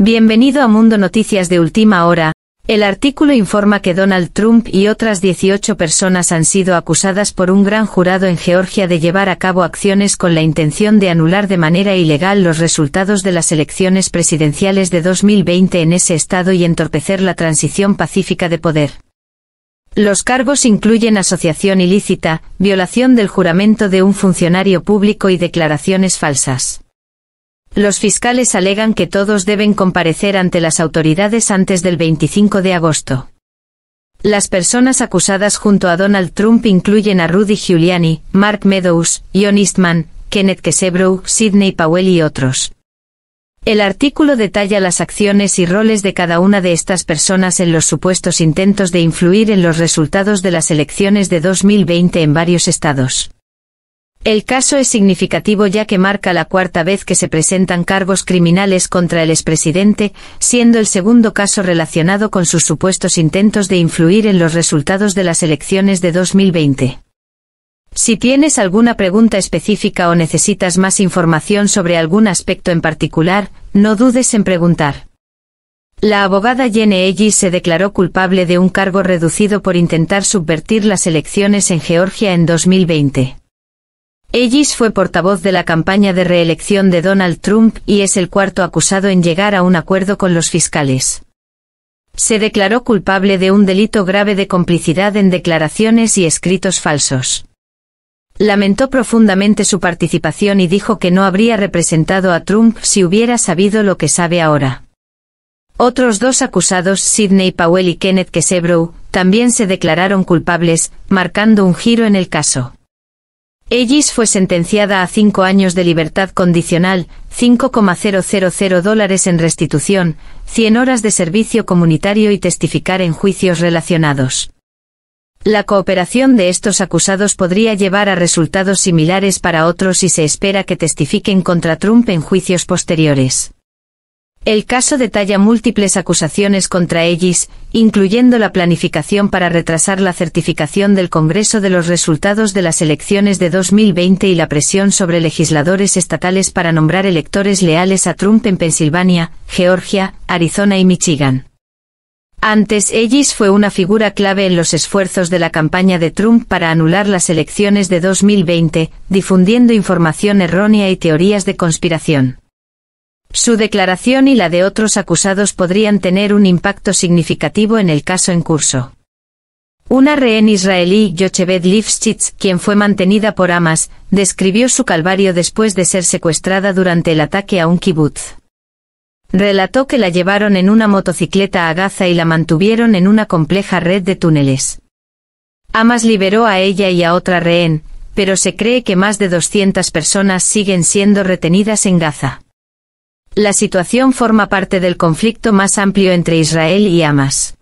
Bienvenido a Mundo Noticias de Última Hora. El artículo informa que Donald Trump y otras 18 personas han sido acusadas por un gran jurado en Georgia de llevar a cabo acciones con la intención de anular de manera ilegal los resultados de las elecciones presidenciales de 2020 en ese estado y entorpecer la transición pacífica de poder. Los cargos incluyen asociación ilícita, violación del juramento de un funcionario público y declaraciones falsas. Los fiscales alegan que todos deben comparecer ante las autoridades antes del 25 de agosto. Las personas acusadas junto a Donald Trump incluyen a Rudy Giuliani, Mark Meadows, John Eastman, Kenneth Kesebrough, Sidney Powell y otros. El artículo detalla las acciones y roles de cada una de estas personas en los supuestos intentos de influir en los resultados de las elecciones de 2020 en varios estados. El caso es significativo ya que marca la cuarta vez que se presentan cargos criminales contra el expresidente, siendo el segundo caso relacionado con sus supuestos intentos de influir en los resultados de las elecciones de 2020. Si tienes alguna pregunta específica o necesitas más información sobre algún aspecto en particular, no dudes en preguntar. La abogada Jenny Ellis se declaró culpable de un cargo reducido por intentar subvertir las elecciones en Georgia en 2020. Ellis fue portavoz de la campaña de reelección de Donald Trump y es el cuarto acusado en llegar a un acuerdo con los fiscales. Se declaró culpable de un delito grave de complicidad en declaraciones y escritos falsos. Lamentó profundamente su participación y dijo que no habría representado a Trump si hubiera sabido lo que sabe ahora. Otros dos acusados, Sidney Powell y Kenneth Kesebrow, también se declararon culpables, marcando un giro en el caso. Ellis fue sentenciada a cinco años de libertad condicional, 5,000 dólares en restitución, 100 horas de servicio comunitario y testificar en juicios relacionados. La cooperación de estos acusados podría llevar a resultados similares para otros y se espera que testifiquen contra Trump en juicios posteriores. El caso detalla múltiples acusaciones contra Ellis, incluyendo la planificación para retrasar la certificación del Congreso de los resultados de las elecciones de 2020 y la presión sobre legisladores estatales para nombrar electores leales a Trump en Pensilvania, Georgia, Arizona y Michigan. Antes Ellis fue una figura clave en los esfuerzos de la campaña de Trump para anular las elecciones de 2020, difundiendo información errónea y teorías de conspiración. Su declaración y la de otros acusados podrían tener un impacto significativo en el caso en curso. Una rehén israelí, Yocheved Lifshitz, quien fue mantenida por Hamas, describió su calvario después de ser secuestrada durante el ataque a un kibutz. Relató que la llevaron en una motocicleta a Gaza y la mantuvieron en una compleja red de túneles. Hamas liberó a ella y a otra rehén, pero se cree que más de 200 personas siguen siendo retenidas en Gaza. La situación forma parte del conflicto más amplio entre Israel y Hamas.